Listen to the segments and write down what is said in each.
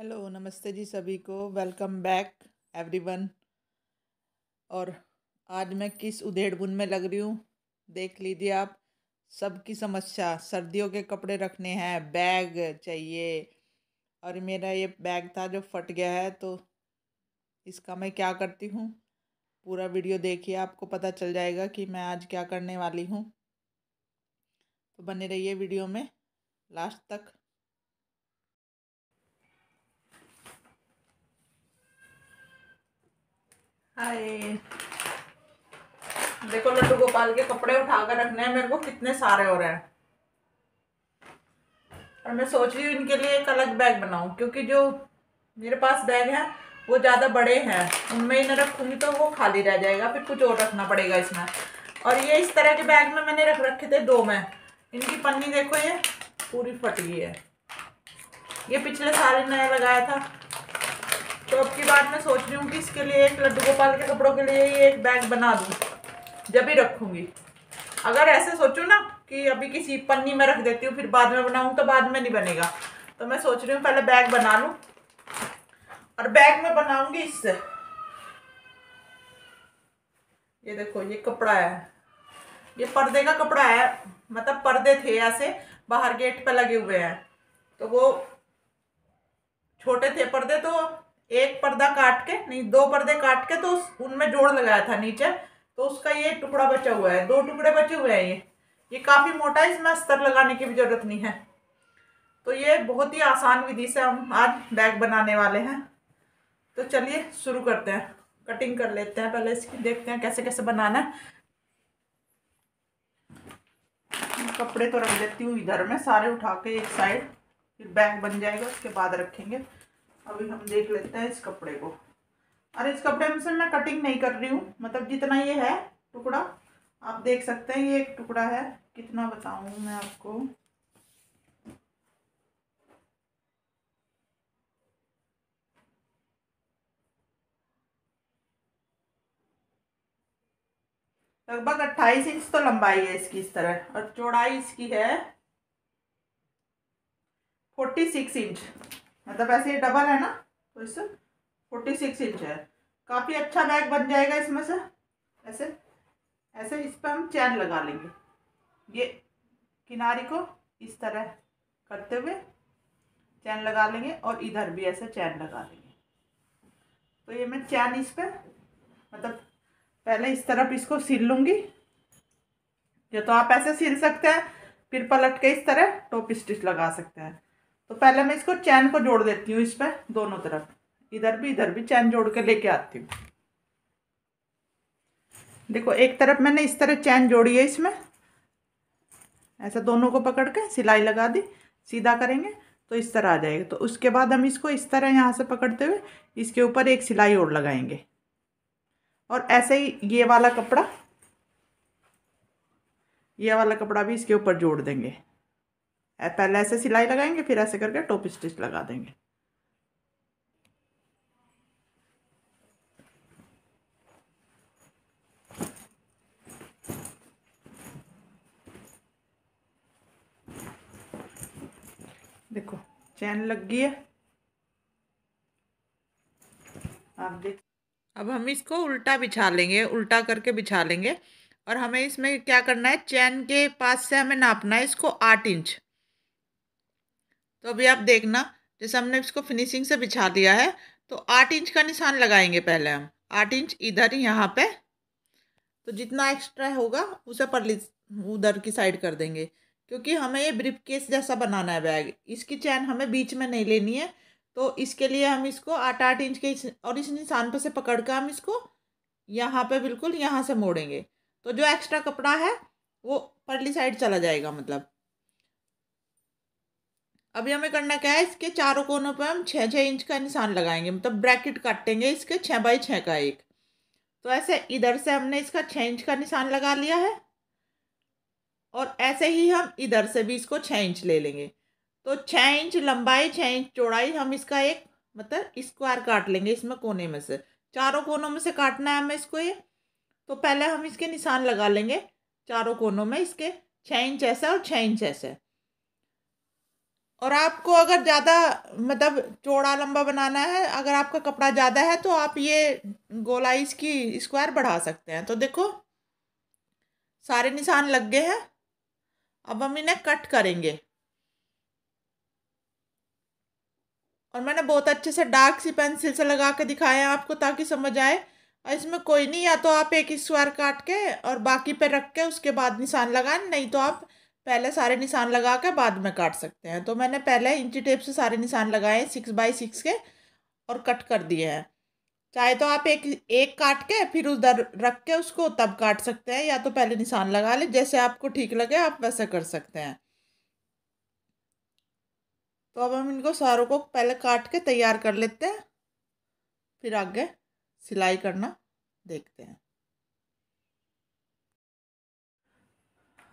hello नमस्ते जी सभी को वेलकम बैक एवरीवन और आज मैं किस उधेड़ बुन में लग रही हूँ देख लीजिए आप सबकी समस्या सर्दियों के कपड़े रखने हैं बैग चाहिए और मेरा ये बैग था जो फट गया है तो इसका मैं क्या करती हूँ पूरा वीडियो देखिए आपको पता चल जाएगा कि मैं आज क्या करने वाली हूँ तो बने रहिए वीडियो में लास्ट तक देखो लड्डू गोपाल के कपड़े उठा कर रखने हैं मेरे को कितने सारे हो रहे हैं और मैं सोच रही हूँ इनके लिए एक अलग बैग बनाऊँ क्योंकि जो मेरे पास बैग है वो ज़्यादा बड़े हैं उनमें इन्हें रखूँगी तो वो खाली रह जाएगा फिर कुछ और रखना पड़ेगा इसमें और ये इस तरह के बैग में मैंने रख रखे थे दो में इनकी पन्नी देखो ये पूरी फट गई है ये पिछले साल नया लगाया था तो अब की बात मैं सोच रही हूँ कि इसके लिए एक लड्डू गोपाल के कपड़ों के लिए ही एक बैग बना दूँ जब ही रखूँगी अगर ऐसे सोचूँ ना कि अभी किसी पन्नी में रख देती हूँ फिर बाद में बनाऊँ तो बाद में नहीं बनेगा तो मैं सोच रही हूँ पहले बैग बना लूँ और बैग में बनाऊँगी इससे ये देखो ये कपड़ा है ये पर्दे का कपड़ा है मतलब पर्दे थे ऐसे बाहर गेट पर लगे हुए हैं तो वो छोटे थे पर्दे तो एक पर्दा काट के नहीं दो पर्दे काट के तो उनमें जोड़ लगाया था नीचे तो उसका ये टुकड़ा बचा हुआ है दो टुकड़े बचे हुए हैं ये ये काफ़ी मोटा है इसमें स्तर लगाने की भी ज़रूरत नहीं है तो ये बहुत ही आसान विधि से हम आज बैग बनाने वाले हैं तो चलिए शुरू करते हैं कटिंग कर लेते हैं पहले इसकी देखते हैं कैसे कैसे बनाना है कपड़े तो रख देती हूँ इधर में सारे उठा के एक साइड फिर बैग बन जाएगा उसके बाद रखेंगे अभी हम देख लेते हैं इस कपड़े को और इस कपड़े में से मैं कटिंग नहीं कर रही हूँ मतलब जितना ये है टुकड़ा आप देख सकते हैं ये एक टुकड़ा है कितना बताऊँ मैं आपको लगभग अट्ठाईस इंच तो लंबाई है इसकी इस तरह और चौड़ाई इसकी है फोर्टी सिक्स इंच मतलब ऐसे ये डबल है ना तो इससे फोर्टी सिक्स इंच है काफ़ी अच्छा बैग बन जाएगा इसमें से ऐसे ऐसे इस पर हम चैन लगा लेंगे ये किनारी को इस तरह करते हुए चैन लगा लेंगे और इधर भी ऐसे चैन लगा लेंगे तो ये मैं चैन इस पर मतलब पहले इस तरफ इसको सिल लूँगी या तो आप ऐसे सिल सकते हैं फिर पलट के इस तरह टॉप स्टिच लगा सकते हैं तो पहले मैं इसको चैन को जोड़ देती हूँ इस पर दोनों तरफ इधर भी इधर भी चैन जोड़ के लेके आती हूँ देखो एक तरफ मैंने इस तरह चैन जोड़ी है इसमें ऐसा दोनों को पकड़ के सिलाई लगा दी सीधा करेंगे तो इस तरह आ जाएगा तो उसके बाद हम इसको इस तरह यहाँ से पकड़ते हुए इसके ऊपर एक सिलाई और लगाएंगे और ऐसे ही ये वाला कपड़ा ये वाला कपड़ा भी इसके ऊपर जोड़ देंगे पहले ऐसे सिलाई लगाएंगे फिर ऐसे करके टॉप स्टिच लगा देंगे देखो चैन लग गई है आप देख अब हम इसको उल्टा बिछा लेंगे उल्टा करके बिछा लेंगे और हमें इसमें क्या करना है चैन के पास से हमें नापना है इसको आठ इंच तो अभी आप देखना जैसे हमने इसको फिनिशिंग से बिछा दिया है तो आठ इंच का निशान लगाएंगे पहले हम आठ इंच इधर ही यहाँ पे तो जितना एक्स्ट्रा होगा उसे पर उधर की साइड कर देंगे क्योंकि हमें ये ब्रिप केस जैसा बनाना है बैग इसकी चैन हमें बीच में नहीं लेनी है तो इसके लिए हम इसको आठ आठ इंच के इस, और इस निशान पर से पकड़ कर हम इसको यहाँ पे बिल्कुल यहाँ से मोड़ेंगे तो जो एक्स्ट्रा कपड़ा है वो परली साइड चला जाएगा मतलब अभी हमें करना क्या है इसके चारों कोनों पर हम छः छः इंच का निशान लगाएंगे मतलब ब्रैकेट काटेंगे इसके छः बाई छः का एक तो ऐसे इधर से हमने इसका छः इंच का निशान लगा लिया है और ऐसे ही हम इधर से भी इसको छः इंच ले लेंगे तो छः इंच लंबाई छः इंच चौड़ाई हम इसका एक मतलब स्क्वायर काट लेंगे इसमें कोने में से चारों कोनों में से काटना है हमें इसको ये तो पहले हम इसके निशान लगा लेंगे चारों कोनों में इसके छः इंच ऐसे और छः इंच ऐसे और आपको अगर ज़्यादा मतलब चौड़ा लंबा बनाना है अगर आपका कपड़ा ज़्यादा है तो आप ये गोलाइज की स्क्वायर बढ़ा सकते हैं तो देखो सारे निशान लग गए हैं अब हम इन्हें कट करेंगे और मैंने बहुत अच्छे से डार्क सी पेंसिल से लगा के दिखाया आपको ताकि समझ आए और इसमें कोई नहीं या तो आप एक स्क्वायर काट के और बाकी पे रख के उसके बाद निशान लगाएं नहीं तो आप पहले सारे निशान लगा कर बाद में काट सकते हैं तो मैंने पहले इंची टेप से सारे निशान लगाए हैं सिक्स बाई सिक्स के और कट कर दिए हैं चाहे तो आप एक एक काट के फिर उधर रख के उसको तब काट सकते हैं या तो पहले निशान लगा ले जैसे आपको ठीक लगे आप वैसे कर सकते हैं तो अब हम इनको सारों को पहले काट के तैयार कर लेते हैं फिर आगे सिलाई करना देखते हैं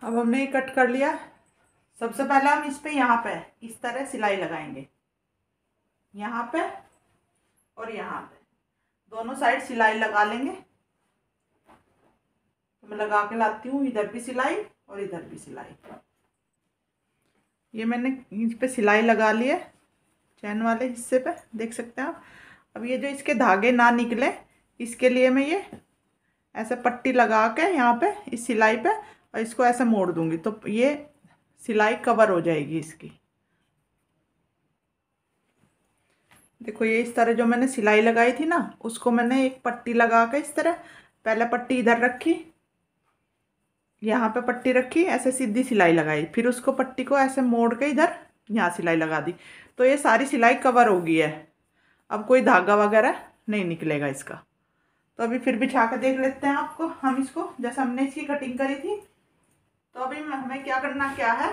अब हमने कट कर लिया सबसे पहले हम इस पे यहाँ पे इस तरह सिलाई लगाएंगे यहाँ पे और यहाँ पे दोनों साइड सिलाई लगा लेंगे तो मैं लगा के लाती हूँ इधर भी सिलाई और इधर भी सिलाई ये मैंने इस पे सिलाई लगा ली है चैन वाले हिस्से पे देख सकते हैं आप अब ये जो इसके धागे ना निकले इसके लिए मैं ये ऐसे पट्टी लगा के यहाँ पे इस सिलाई पे और इसको ऐसा मोड़ दूंगी तो ये सिलाई कवर हो जाएगी इसकी देखो ये इस तरह जो मैंने सिलाई लगाई थी ना उसको मैंने एक पट्टी लगा के इस तरह पहले पट्टी इधर रखी यहाँ पे पट्टी रखी ऐसे सीधी सिलाई लगाई फिर उसको पट्टी को ऐसे मोड़ के इधर यहाँ सिलाई लगा दी तो ये सारी सिलाई कवर हो गई है अब कोई धागा वगैरह नहीं निकलेगा इसका तो अभी फिर बिछा कर देख लेते हैं आपको हम इसको जैसे हमने इसकी कटिंग करी थी तो अभी हमें क्या करना क्या है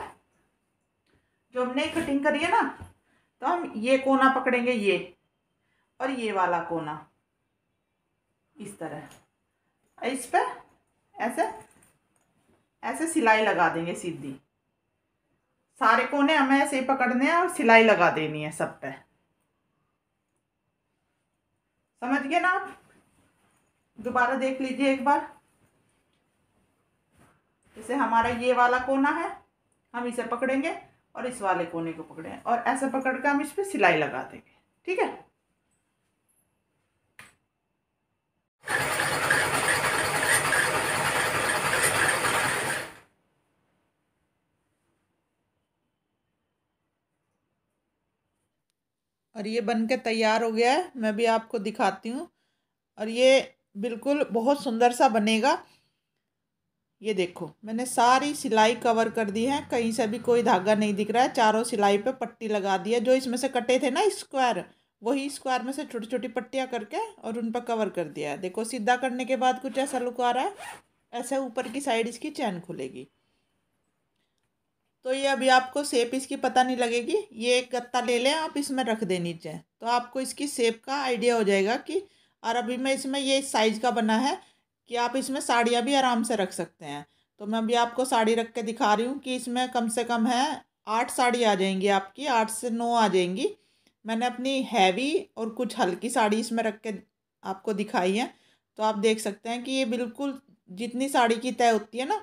जो हमने कटिंग करी है ना तो हम ये कोना पकड़ेंगे ये और ये वाला कोना इस तरह इस पर ऐसे ऐसे सिलाई लगा देंगे सीधी सारे कोने हमें ऐसे ही पकड़ने हैं और सिलाई लगा देनी है सब पे समझ गए ना आप दोबारा देख लीजिए एक बार जैसे हमारा ये वाला कोना है हम इसे पकड़ेंगे और इस वाले कोने को पकड़ें और ऐसे पकड़ के हम इस पर सिलाई लगा देंगे ठीक है और ये बन के तैयार हो गया है मैं भी आपको दिखाती हूँ और ये बिल्कुल बहुत सुंदर सा बनेगा ये देखो मैंने सारी सिलाई कवर कर दी है कहीं से भी कोई धागा नहीं दिख रहा है चारों सिलाई पे पट्टी लगा दी है जो इसमें से कटे थे ना स्क्वायर वही स्क्वायर में से छोटी छोटी पट्टियाँ करके और उन पर कवर कर दिया है देखो सीधा करने के बाद कुछ ऐसा लुक आ रहा है ऐसे ऊपर की साइड इसकी चैन खुलेगी तो ये अभी आपको सेप इसकी पता नहीं लगेगी ये एक गत्ता ले लें आप इसमें रख दें नीचे तो आपको इसकी सेप का आइडिया हो जाएगा कि और अभी मैं इसमें ये साइज का बना है कि आप इसमें साड़ियाँ भी आराम से रख सकते हैं तो मैं अभी आपको साड़ी रख के दिखा रही हूँ कि इसमें कम से कम है आठ साड़ी आ जाएंगी आपकी आठ से नौ आ जाएंगी मैंने अपनी हैवी और कुछ हल्की साड़ी इसमें रख के आपको दिखाई है तो आप देख सकते हैं कि ये बिल्कुल जितनी साड़ी की तय होती है ना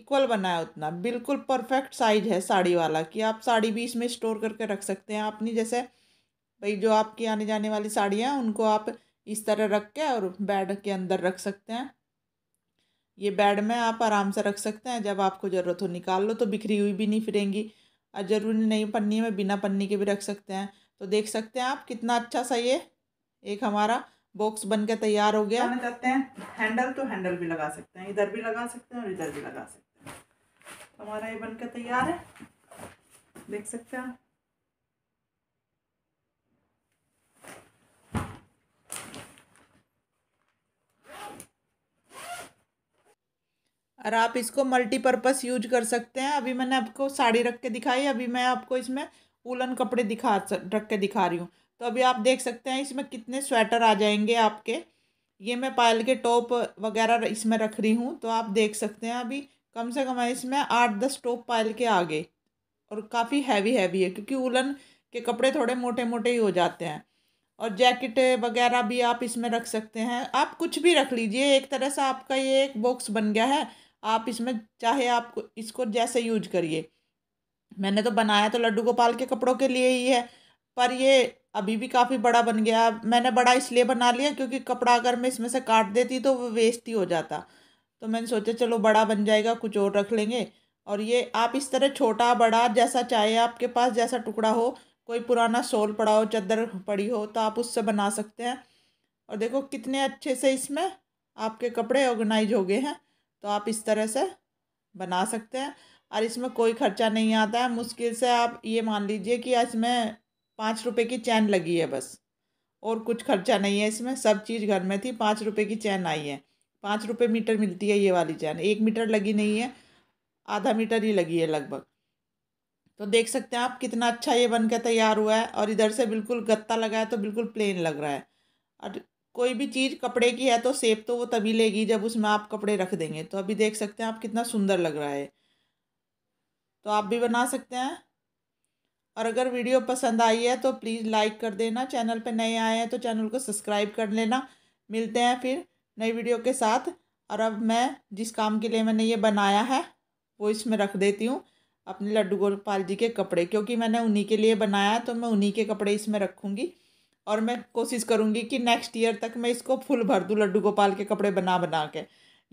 इक्वल बना है उतना बिल्कुल परफेक्ट साइज है साड़ी वाला कि आप साड़ी भी इसमें स्टोर करके रख सकते हैं अपनी जैसे भाई जो आपकी आने जाने वाली साड़ियाँ उनको आप इस तरह रख के और बेड के अंदर रख सकते हैं ये बेड में आप आराम से रख सकते हैं जब आपको ज़रूरत हो निकाल लो तो बिखरी हुई भी नहीं फिरेंगी और ज़रूरी नहीं पन्नी में बिना पन्नी के भी रख सकते हैं तो देख सकते हैं आप कितना अच्छा सा ये एक हमारा बॉक्स बन के तैयार हो गया करते हैं हैंडल तो हैंडल भी लगा सकते हैं इधर भी लगा सकते हैं और इधर भी लगा सकते हैं हमारा ये बन के तैयार है देख सकते हैं और आप इसको मल्टीपर्पज़ यूज कर सकते हैं अभी मैंने आपको साड़ी रख के दिखाई अभी मैं आपको इसमें उलन कपड़े दिखा रख के दिखा रही हूँ तो अभी आप देख सकते हैं इसमें कितने स्वेटर आ जाएंगे आपके ये मैं पायल के टॉप वगैरह इसमें रख रही हूँ तो आप देख सकते हैं अभी कम से कम इसमें आठ दस टॉप पायल के आ गए और काफ़ी हैवी हैवी है क्योंकि उलन के कपड़े थोड़े मोटे मोटे ही हो जाते हैं और जैकेट वगैरह भी आप इसमें रख सकते हैं आप कुछ भी रख लीजिए एक तरह से आपका ये एक बॉक्स बन गया है आप इसमें चाहे आप इसको जैसे यूज करिए मैंने तो बनाया तो लड्डू गोपाल के कपड़ों के लिए ही है पर ये अभी भी काफ़ी बड़ा बन गया मैंने बड़ा इसलिए बना लिया क्योंकि कपड़ा अगर मैं इसमें से काट देती तो वो वेस्ट ही हो जाता तो मैंने सोचा चलो बड़ा बन जाएगा कुछ और रख लेंगे और ये आप इस तरह छोटा बड़ा जैसा चाहे आपके पास जैसा टुकड़ा हो कोई पुराना सोल पड़ा हो चादर पड़ी हो तो आप उससे बना सकते हैं और देखो कितने अच्छे से इसमें आपके कपड़े ऑर्गेनाइज हो गए हैं तो आप इस तरह से बना सकते हैं और इसमें कोई खर्चा नहीं आता है मुश्किल से आप ये मान लीजिए कि इसमें पाँच रुपये की चैन लगी है बस और कुछ खर्चा नहीं है इसमें सब चीज़ घर में थी पाँच रुपये की चैन आई है पाँच रुपये मीटर मिलती है ये वाली चैन एक मीटर लगी नहीं है आधा मीटर ही लगी है लगभग तो देख सकते हैं आप कितना अच्छा ये बन के तैयार हुआ है और इधर से बिल्कुल गत्ता लगा है तो बिल्कुल प्लेन लग रहा है और कोई भी चीज़ कपड़े की है तो सेप तो वो तभी लेगी जब उसमें आप कपड़े रख देंगे तो अभी देख सकते हैं आप कितना सुंदर लग रहा है तो आप भी बना सकते हैं और अगर वीडियो पसंद आई है तो प्लीज़ लाइक कर देना चैनल पर नए आए हैं तो चैनल को सब्सक्राइब कर लेना मिलते हैं फिर नई वीडियो के साथ और अब मैं जिस काम के लिए मैंने ये बनाया है वो इसमें रख देती हूँ अपने लड्डू गोपाल जी के कपड़े क्योंकि मैंने उन्हीं के लिए बनाया तो मैं उन्हीं के कपड़े इसमें रखूँगी और मैं कोशिश करूँगी कि नेक्स्ट ईयर तक मैं इसको फुल भर दूँ लड्डू गोपाल के कपड़े बना बना के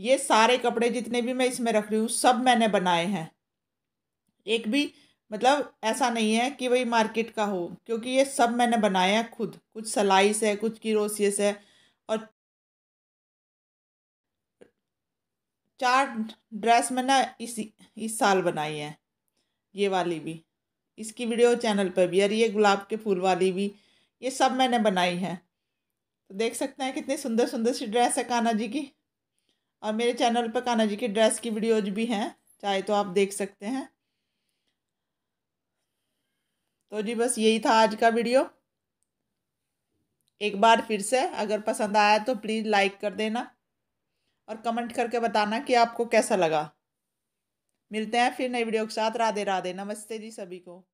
ये सारे कपड़े जितने भी मैं इसमें रख रही हूँ सब मैंने बनाए हैं एक भी मतलब ऐसा नहीं है कि वही मार्केट का हो क्योंकि ये सब मैंने बनाए हैं खुद कुछ सलाइस है कुछ किरोसियस है और चार ड्रेस मैंने इस इस साल बनाई है ये वाली भी इसकी वीडियो चैनल पर भी और ये गुलाब के फूल वाली भी ये सब मैंने बनाई है तो देख सकते हैं कितनी सुंदर सुंदर सी ड्रेस है कान्हा जी की और मेरे चैनल पर कान्हा जी की ड्रेस की वीडियोज भी हैं चाहे तो आप देख सकते हैं तो जी बस यही था आज का वीडियो एक बार फिर से अगर पसंद आया तो प्लीज़ लाइक कर देना और कमेंट करके बताना कि आपको कैसा लगा मिलते हैं फिर नई वीडियो के साथ राधे राधे नमस्ते जी सभी को